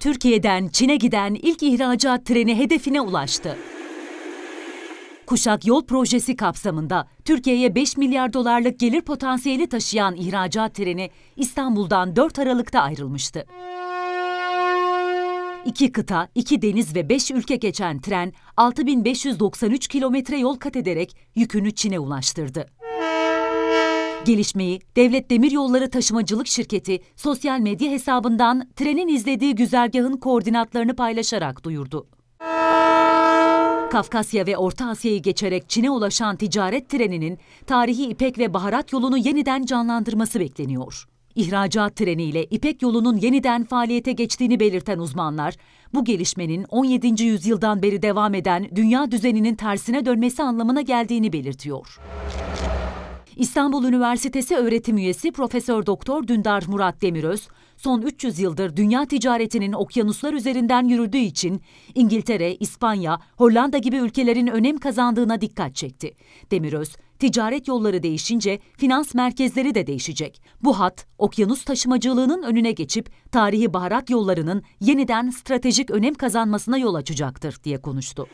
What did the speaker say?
Türkiye'den Çin'e giden ilk ihracat treni hedefine ulaştı. Kuşak Yol Projesi kapsamında Türkiye'ye 5 milyar dolarlık gelir potansiyeli taşıyan ihracat treni İstanbul'dan 4 Aralık'ta ayrılmıştı. İki kıta, iki deniz ve beş ülke geçen tren 6593 kilometre yol kat ederek yükünü Çin'e ulaştırdı. Gelişmeyi Devlet Demiryolları Taşımacılık Şirketi sosyal medya hesabından trenin izlediği güzergahın koordinatlarını paylaşarak duyurdu. Kafkasya ve Orta Asya'yı geçerek Çin'e ulaşan ticaret treninin tarihi İpek ve baharat yolunu yeniden canlandırması bekleniyor. İhracat treniyle İpek yolunun yeniden faaliyete geçtiğini belirten uzmanlar, bu gelişmenin 17. yüzyıldan beri devam eden dünya düzeninin tersine dönmesi anlamına geldiğini belirtiyor. İstanbul Üniversitesi öğretim üyesi Profesör Doktor Dündar Murat Demiröz, son 300 yıldır dünya ticaretinin okyanuslar üzerinden yürüdüğü için İngiltere, İspanya, Hollanda gibi ülkelerin önem kazandığına dikkat çekti. Demiröz, ticaret yolları değişince finans merkezleri de değişecek. Bu hat, okyanus taşımacılığının önüne geçip tarihi baharat yollarının yeniden stratejik önem kazanmasına yol açacaktır diye konuştu.